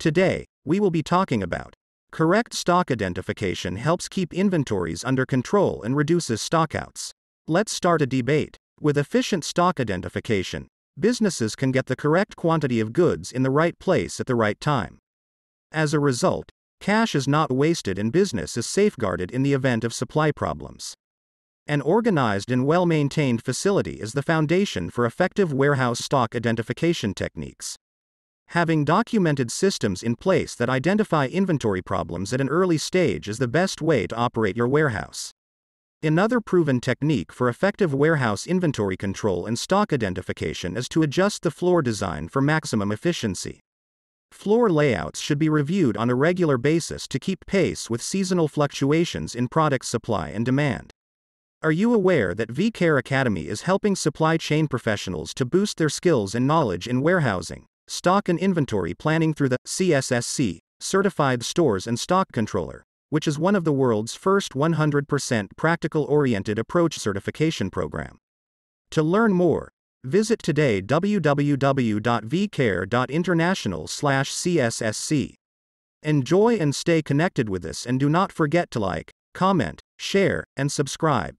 Today, we will be talking about correct stock identification helps keep inventories under control and reduces stockouts. Let's start a debate. With efficient stock identification, businesses can get the correct quantity of goods in the right place at the right time. As a result, cash is not wasted and business is safeguarded in the event of supply problems. An organized and well maintained facility is the foundation for effective warehouse stock identification techniques. Having documented systems in place that identify inventory problems at an early stage is the best way to operate your warehouse. Another proven technique for effective warehouse inventory control and stock identification is to adjust the floor design for maximum efficiency. Floor layouts should be reviewed on a regular basis to keep pace with seasonal fluctuations in product supply and demand. Are you aware that VCare Academy is helping supply chain professionals to boost their skills and knowledge in warehousing? Stock and Inventory Planning through the CSSC, Certified Stores and Stock Controller, which is one of the world's first 100% practical oriented approach certification program. To learn more, visit today www.vcare.international/cssc. Enjoy and stay connected with us and do not forget to like, comment, share, and subscribe.